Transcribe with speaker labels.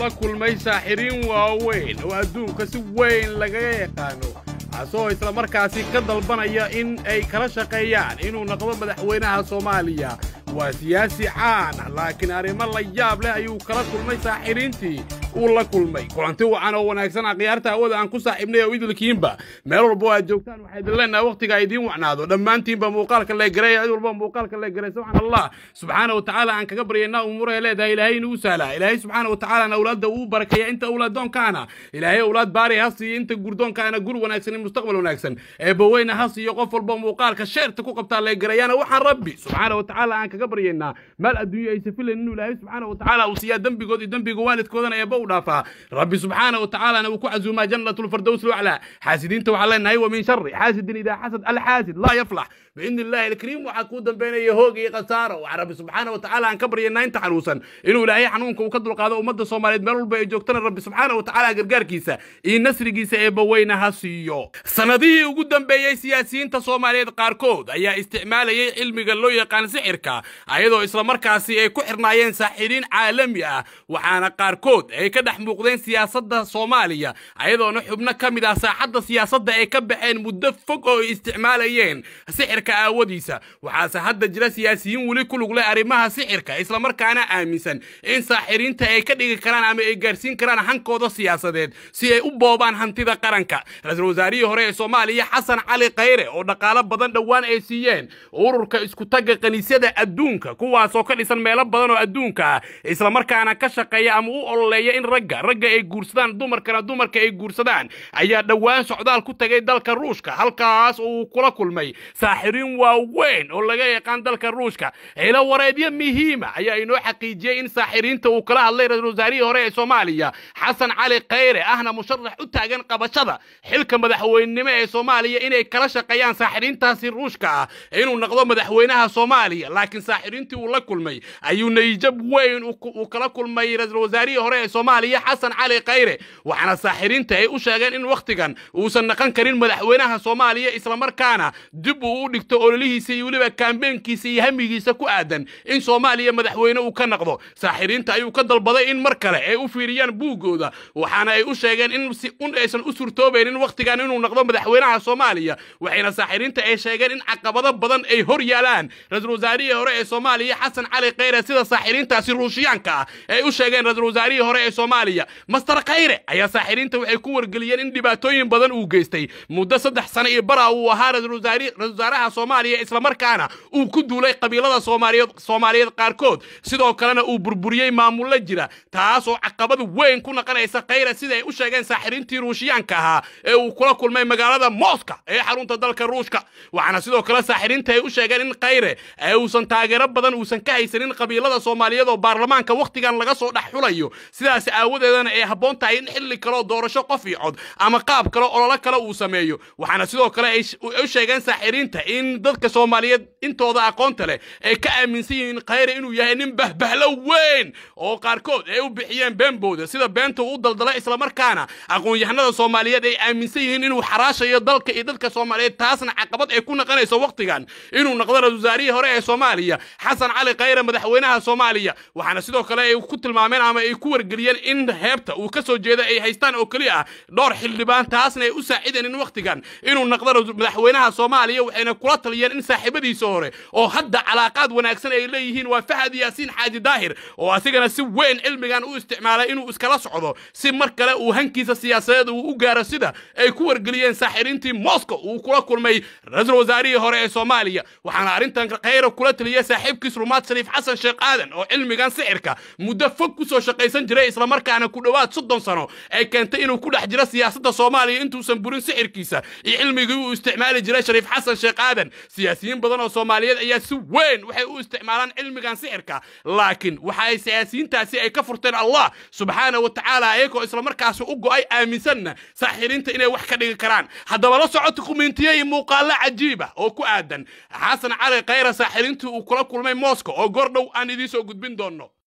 Speaker 1: la kulmay saaxiriin waaweyn oo adduunka si weyn lagaga yaqaano kaasoo isla markaasi ka dalbanaya in ay kala shaqeeyaan inuu noqdo madaxweynaha soomaaliya waa siyaasi caan laakiin arrimo la yaab leh ayuu kala kulmay saaxiriintii uu la kulmay kulanti wacan oo wanaagsan ah hawada aan ku saaxiibnay oo idilkiinba meel walba aad joogtaan waxaa idin leenaha waqtiga idiin wacnaado dhammaantiinba muuqaalka la garay cid walba muuqaalka la garay subxaan allah subxaana wa tacaala aan kaga baryaynaa umuuraha leedahay ilaahay inuu sahlaa ilaahay subxaana wa tacaalaana awlaadda uu barakeeya inta awlaaddoonkaana ilaahay awlaad baari ha siiyo inta gurdoonkaana gur wanaagsan iyo mustaqbal wanaagsan eebbaweyne ha siiyo qof walba muuqaalka sheerta ku qabtaa la garayaana waxaan rabbi subxaana wa tacaala aan kaga baryaynaa maal adduunyo ay safilayn inuu ilaahay subxaana wa tacaala uu siiyaa dembigood iyo dembiga waalidkoodana eebba u dhaafaa rabbi subxaana watacaalana uu ku casuumaa jannat lfardows laclaa xaasidiinta waxaa leenahay wamin shari xaasidin idaa xasad alxaasid laa yaflax biidni illaahi alkariim waxaa kuu dambeynaya hoog iyo khasaaro waxa rabbi subxaana watacaala aan ka baryanaa inta xanuunsan inuu ilaahay xanuunka uu ka dulqaado ummadda soomaaliyeed meel walba ay joogtana rabbi subxaana watacaala gargaarkiisa iyo nasrigiisa eebbaweyna ha siiyo sanadihii ugu dambeeyey siyaasiyiinta soomaaliyeed qaarkood ayaa isticmaalayay cilmiga loo yaqaan sixirka ayadoo islamarkaasi ay ku xirnaayeen saaxiriin caalami ah waxaana qaarkood ay ay ka dhex muuqdeen siyaasadda soomaaliya ayadoona xubno ka mid ah saaxadda siyaasadda ay ka baxeen muddo fog oo ay isticmaalayeen sixirka aawadiisa waxaase hadda jira siyaasiyiin weli ku luglay arrimaha sixirka islamarkaana aaminsan in saaxiriinta ay ka dhigi karaan ama ay gaarsiin karaan hankooda siyaasadeed si ay u boobaan hantida qaranka ra-iisul wasaarihii hore ee soomaaliya xasan cali khayre oo dhaqaalo badan dhowaan ay siiyeen ururka iskutagga kaniisyada adduunka kuwaasoo ka dhisan meelo badan oo adduunka ah isla markaana ka shaqeeya ama u ololeeya in ragga ragga ay guursadaan dumarkana dumarka ay guursadaan ayaa dhowaan socdaal ku tagay dalka ruushka halkaas uu kula kulmay saaxiriin waaweyn oo laga yaqaan dalka ruushka ciilo wareedyo muhiima ayaa inoo xaqiijiyey in saaxiriinta uu kala hadlay ra-isul wasaarihii hore ee soomaaliya xasan cali khayre ahna musharax u taagan qabashada xilka madaxweynenimo ee soomaaliya inay kala shaqeeyaan saaxiriintaasi ruushka ah inuu noqdo madaxweynaha soomaaliya laakiin saaxiriintii uu la kulmay ayuu nayjab weyn uu kala kulmay ra-isul wasaarihii hore ee soomaaliya soomaaliya xasan cali khayre waxaana saaxiriinta ay u sheegeen in wakhtigan uusan naqan karin madaxweynaha soomaaliya islamarkaana dib uu u dhigto ololihiisa iyo weliba kaambeenkiisa iyo hamigiisa ku aadan in soomaaliya madaxweyne uu ka naqdo saaxiriinta ayuu ka dalbaday in mar kale ay u fiiriyaan buuggooda waxaana ay u sheegeen in aysan u surtoobeynin wakhtigan inuu naqdo madaxweynaha soomaaliya waxayna saaxiriinta ay sheegeen in caqabado badan ay hor yaalaan ra-iisul wasaarihii hore ee soomaaliya xasan cali khayre sida saaxiriintaasi ruushiyaanka ah ay u sheegeen ra-isul wasaarihii hore ee soomaaliya master khayre ayaa saaxiriinta waxay ku wargeliyeen in dhibaatooyin badan uu geystay muddo saddex sano iyo bara uu ahaa ra-iisul wasaaraha soomaaliya islamarkaana uu ku duulay qabiilada soomaaliyeed soomaaliyeed qaarkood sidoo kalena uu burburiyey maamullo jira taas oo caqabad weyn ku naqonaysa khayre sida ay u sheegeen saaxiriintii ruushyaanka ahaa ee uu kula kulmay magaalada mooska ee xarunta dalka ruushka waxaana sidoo kale saaxiriinta ay u sheegeen in khayre uusan taageero badan uusan ka haysanin qabiilada soomaaliyeed oo baarlamaanka wakhtigan laga soo dhex xulayo sidaas sidaas aawadeedana ay habboon tahay in xilli kaleo doorasho qof io cod ama qaab kale ololo kale uu sameeyo waxaana sidoo kale ay u sheegeen saaxiriinta in dadka soomaaliyeed intooda aqoonta leh ay ka aaminsan yihiin khayre inuu yahay nin bahbahlo weyn oo qaarkood ay u bixiyeen beenbooda sida beenta uu daldala islamarkaana aqoon-yahanada soomaaliyeed ay aaminsan yihiin inuu xaraashayo dalka iyo dadka soomaaliyeed taasna caqabad ay ku naqanayso wakhtigan inuu noqdo ra-iisul wasaarihii hore ee soomaaliya xasan cali khayre madaxweynaha soomaaliya waxaana sidoo kale ay ku tilmaameen ama ay ku wargeliyeen in heebta uu ka soo jeeda ay haystaan oo keliya ah dhowr xildhibaan taasna ay u saacideen in wakhtigan inuu naqdaro madaxweynaha soomaaliya waxayna kula taliyeen in saaxiibadiisa hore oo hadda calaaqaad wanaagsan ay leeyihiin waa fahad yaasiin xaaji daahir oo asigana si weyn cilmigan u isticmaalay inuu iskala socdo si mar kale uu hankiisa siyaasadeed uu u gaaro sida ay ku wargeliyeen saaxiriintii moscow uu kula kulmay ra-iisul wasaarihii hore ee soomaaliya waxaana arrintan khayra kula taliya saaxiibkiis rumaad shariif xasan sheekh aadan oo cilmigan sixirka muddo fog ku soo shaqaysan jiray isla markaana ku dhowaad soddon sano ay keentay inuu ku dhex jiro siyaasadda soomaaliya intuusan burin sixirkiisa iyo cilmigii uu isticmaali jiray shariif xasan sheekh aadan siyaasiyiin badan oo soomaaliyeed ayaa si weyn waxay u isticmaalaan cilmigan sixirka laakiin waxa ay siyaasiyiintaasi ay ka furteen allah subxaana wa tacaala ayagoo islamarkaasi u go'ay aaminsanna saaxiriinta inay wax ka dhigi karaan haddaba la socota kumiintiye iyo muuqaallo cajiiba oo ku aadan xasan cali khayra saaxiriintii uu kula kulmay moscow oo dhow aan idiin soo gudbin doonno